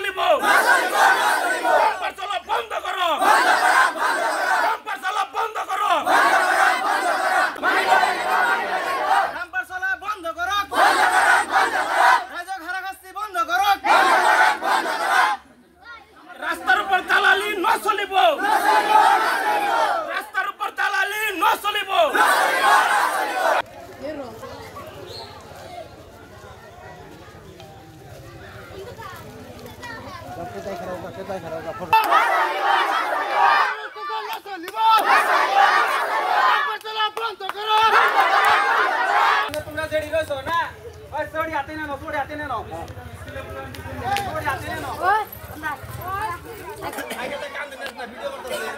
limão! তোমরা যেড়ি রইছো না ওই সরি হাতে নেন সরি হাতে নেন সরি হাতে নেন আগে তো কাম দিন না ভিডিও করতেছে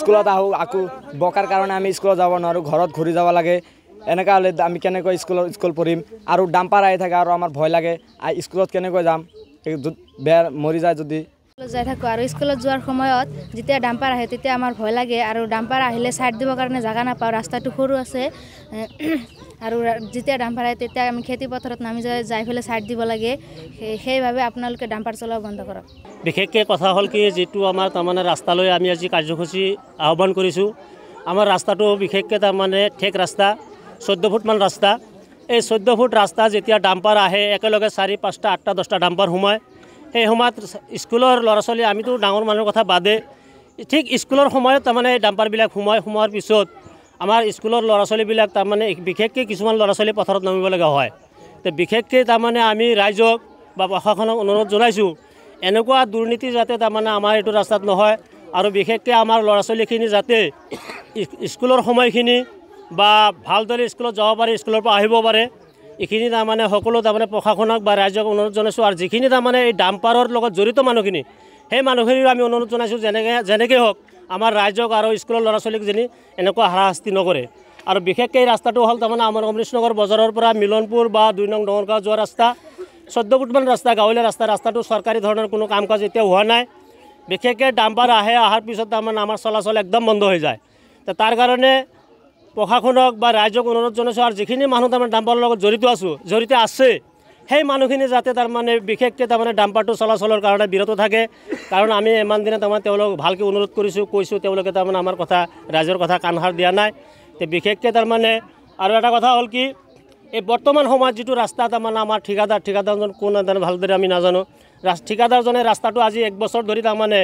স্কুলত আহোঁ আকৌ বকাৰ কাৰণে আমি স্কুলত যাব নোৱাৰোঁ ঘৰত ঘূৰি যাব লাগে এনেকুৱা হ'লে আমি কেনেকৈ স্কুলত স্কুল পঢ়িম আৰু ডাম্পাৰ আহি থাকে আৰু আমাৰ ভয় লাগে স্কুলত কেনেকৈ যাম বেয়া মৰি যায় যদি স্কুলত যাই থাকোঁ আৰু স্কুলত যোৱাৰ সময়ত যেতিয়া ডাম্পাৰ আহে তেতিয়া আমাৰ ভয় লাগে আৰু ডাম্পাৰ আহিলে ছাইড দিবৰ কাৰণে জেগা নাপাওঁ ৰাস্তাটো সৰু আছে আৰু যেতিয়া ডাম্পাৰ আহে তেতিয়া আমি খেতিপথাৰত নামি যাই পেলাই ছাইড দিব লাগে সেইবাবে আপোনালোকে ডাম্পাৰ চলাব বন্ধ কৰক বিশেষকৈ কথা হ'ল কি যিটো আমাৰ তাৰমানে ৰাস্তালৈ আমি আজি কাৰ্যসূচী আহ্বান কৰিছোঁ আমাৰ ৰাস্তাটো বিশেষকৈ তাৰমানে ঠেক ৰাস্তা চৈধ্য ফুটমান ৰাস্তা এই চৈধ্য ফুট ৰাস্তা যেতিয়া ডাম্পাৰ আহে একেলগে চাৰি পাঁচটা আঠটা দহটা ডাম্পাৰ সোমায় সেই সময়ত স্কুলৰ ল'ৰা ছোৱালী আমিতো ডাঙৰ মানুহৰ কথা বাদে ঠিক স্কুলৰ সময়ত তাৰমানে ডাম্পাৰবিলাক সোমাই সোমোৱাৰ পিছত আমাৰ স্কুলৰ ল'ৰা ছোৱালীবিলাক তাৰমানে বিশেষকৈ কিছুমান ল'ৰা ছোৱালী পথাৰত নামিবলগীয়া হয় তে বিশেষকৈ তাৰমানে আমি ৰাইজক বা প্ৰশাসনক অনুৰোধ জনাইছোঁ এনেকুৱা দুৰ্নীতি যাতে তাৰমানে আমাৰ এইটো ৰাস্তাত নহয় আৰু বিশেষকৈ আমাৰ ল'ৰা ছোৱালীখিনি যাতে স্কুলৰ সময়খিনি বা ভালদৰে স্কুলত যাব পাৰে স্কুলৰ পৰা আহিব পাৰে এইখিনি তাৰমানে সকলো তাৰমানে প্ৰশাসনক বা ৰাইজক অনুৰোধ জনাইছোঁ আৰু যিখিনি তাৰমানে এই ডাম্পাৰৰ লগত জড়িত মানুহখিনি সেই মানুহখিনিৰো আমি অনুৰোধ জনাইছোঁ যেনেকৈ যেনেকৈ হওক আমাৰ ৰাইজক আৰু স্কুলৰ ল'ৰা ছোৱালীক ছোৱালীকজনী এনেকুৱা হাৰাশাস্তি নকৰে আৰু বিশেষকৈ এই ৰাস্তাটো হ'ল তাৰমানে আমাৰ অমৃষ নগৰ বজাৰৰ পৰা মিলনপুৰ বা দুই নং ডঙৰগাঁও যোৱা ৰাস্তা চৈধ্য ফুটমান ৰাস্তা গাঁৱলীয়া ৰাস্তা ৰাস্তাটো চৰকাৰী ধৰণৰ কোনো কাম কাজ এতিয়া হোৱা নাই বিশেষকৈ ডাম্পাৰ আহে অহাৰ পিছত তাৰমানে আমাৰ চলাচল একদম বন্ধ হৈ যায় তাৰ কাৰণে প্ৰশাসনক বা ৰাইজক অনুৰোধ জনাইছোঁ আৰু যিখিনি মানুহ তাৰমানে ডাম্পাৰ লগত জড়িত আছোঁ জড়িত আছে সেই মানুহখিনি যাতে তাৰমানে বিশেষকৈ তাৰমানে ডাম্পাৰটো চলাচলৰ কাৰণে বিৰত থাকে কাৰণ আমি ইমান দিনে তাৰমানে তেওঁলোক ভালকৈ অনুৰোধ কৰিছোঁ কৈছোঁ তেওঁলোকে তাৰমানে আমাৰ কথা ৰাইজৰ কথা কাণসাৰ দিয়া নাই বিশেষকৈ তাৰমানে আৰু এটা কথা হ'ল কি এই বৰ্তমান সময়ত যিটো ৰাস্তা তাৰমানে আমাৰ ঠিকাদাৰ ঠিকাদাৰজন কোন ভালদৰে আমি নাজানো ঠিকাদাৰজনে ৰাস্তাটো আজি এক বছৰ ধৰি তাৰমানে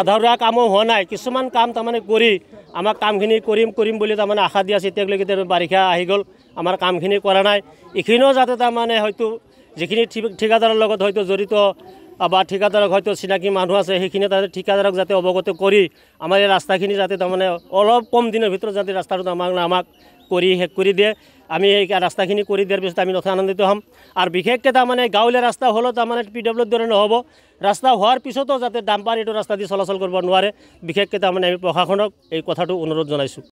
আধৰুৱা কামো হোৱা নাই কিছুমান কাম তাৰমানে কৰি আমাক কামখিনি কৰিম কৰিম বুলি তাৰমানে আশা দি আছে এতিয়ালৈকে বাৰিষা আহি গ'ল আমাৰ কামখিনি কৰা নাই এইখিনিও যাতে তাৰমানে হয়তো যিখিনি ঠিকাদাৰৰ লগত হয়তো জড়িত বা ঠিকাদাৰক হয়তো চিনাকি মানুহ আছে সেইখিনি তাতে ঠিকাদাৰক যাতে অৱগত কৰি আমাৰ এই ৰাস্তাখিনি যাতে তাৰমানে অলপ কম দিনৰ ভিতৰত যাতে ৰাস্তাটো আমাক আমাক কৰি শেষ কৰি দিয়ে আমি এই ৰাস্তাখিনি কৰি দিয়াৰ পিছত আমি যথেষ্ট আনন্দিত হ'ম আৰু বিশেষকৈ তাৰমানে গাঁৱলীয়া ৰাস্তা হ'লেও তাৰমানে পি ডব্লিউৰ দৰে নহ'ব ৰাস্তা হোৱাৰ পিছতো যাতে ডাম্পাৰ এইটো ৰাস্তা দি চলাচল কৰিব নোৱাৰে বিশেষকৈ তাৰমানে আমি প্ৰশাসনক এই কথাটো অনুৰোধ জনাইছোঁ